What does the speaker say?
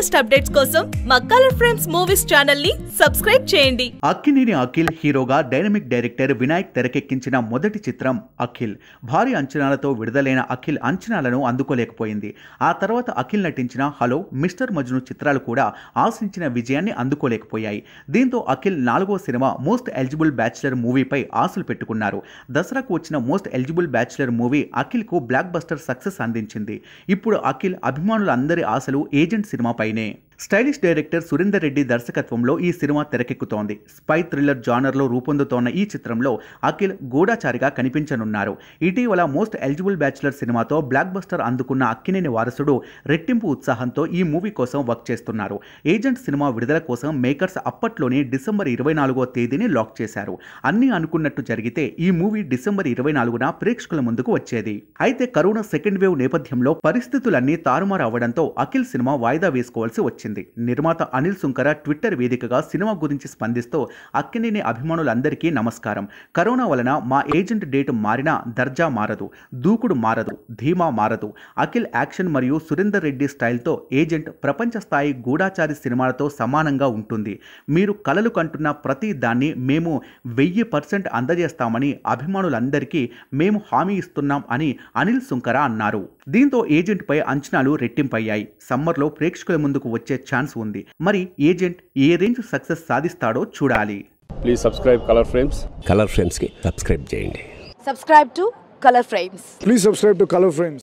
latest updates కోసం మా colour friends movies channel ని సబ్స్క్రైబ్ చేయండి అక్కినేని అఖిల్ హీరోగా డైనమిక్ డైరెక్టర్ వినాయక్ తెరకెక్కించిన మొదటి చిత్రం అఖిల్ భారీ అంచనాలతో విడుదలైన అఖిల్ అంచనాలను అందుకోలేకపోయింది ఆ తర్వాత అఖిల్ నటించిన హలో మిస్టర్ మజ్ను చిత్రాలు కూడా ఆశించిన విజయాన్ని అందుకోలేకపోయాయి దీంతో అఖిల్ నాలుగో సినిమా మోస్ట్ ఎలిజిబుల్ బ్యాచిలర్ మూవీపై ఆశలు పెట్టుకున్నారు దసరాకు వచ్చిన Most Eligible Bachelor movie Akhil కు బ్లాక్ బస్టర్ సక్సెస్ అందించింది ఇప్పుడు అఖిల్ అభిమానులందరి ఆశలు ఏజెంట్ సినిమాపై लाइनें స్టైలిష్ డైరెక్టర్ సురేందర్ రెడ్డి దర్శకత్వంలో ఈ సినిమా తెరకెక్కుతోంది స్పై థ్రిల్లర్ జానర్లో రూపొందుతోన్న ఈ చిత్రంలో అఖిల్ గూఢాచారిగా కనిపించనున్నారు ఇటీవల మోస్ట్ ఎలిజిబుల్ బ్యాచులర్ సినిమాతో బ్లాక్ బస్టర్ అందుకున్న అక్కినేని వారసుడు రెట్టింపు ఉత్సాహంతో ఈ మూవీ కోసం వర్క్ చేస్తున్నారు ఏజెంట్ సినిమా విడుదల కోసం మేకర్స్ అప్పట్లోనే డిసెంబర్ ఇరవై నాలుగో తేదీని లాక్ చేశారు అన్ని అనుకున్నట్టు జరిగితే ఈ మూవీ డిసెంబర్ ఇరవై నాలుగున ప్రేక్షకుల ముందుకు వచ్చేది అయితే కరోనా సెకండ్ వేవ్ నేపథ్యంలో పరిస్థితులన్నీ తారుమారు అవ్వడంతో అఖిల్ సినిమా వాయిదా వేసుకోవాల్సి వచ్చింది చేసింది నిర్మాత అనిల్ సుంకర ట్విట్టర్ వేదికగా సినిమా గురించి స్పందిస్తూ అక్కినేని అభిమానులందరికీ నమస్కారం కరోనా వలన మా ఏజెంట్ డేట్ మారినా దర్జా మారదు దూకుడు మారదు ధీమా మారదు అఖిల్ యాక్షన్ మరియు సురేందర్ రెడ్డి స్టైల్తో ఏజెంట్ ప్రపంచ స్థాయి గూఢాచారి సినిమాలతో సమానంగా ఉంటుంది మీరు కలలు కంటున్న ప్రతి దాన్ని మేము వెయ్యి పర్సెంట్ అందజేస్తామని అభిమానులందరికీ మేము హామీ ఇస్తున్నాం అని అనిల్ సుంకర అన్నారు దీంతో ఏజెంట్పై అంచనాలు రెట్టింపయ్యాయి సమ్మర్లో ప్రేక్షకుల ముందుకు వచ్చే ఛాన్స్ ఉంది మరి ఏజెంట్ ఏ రేంజ్ సక్సెస్ సాధిస్తాడో చూడాలి please subscribe Colour Frames Colour Frames కి సబ్స్క్రైబ్ చేయండి subscribe to Colour Frames please subscribe to Colour frames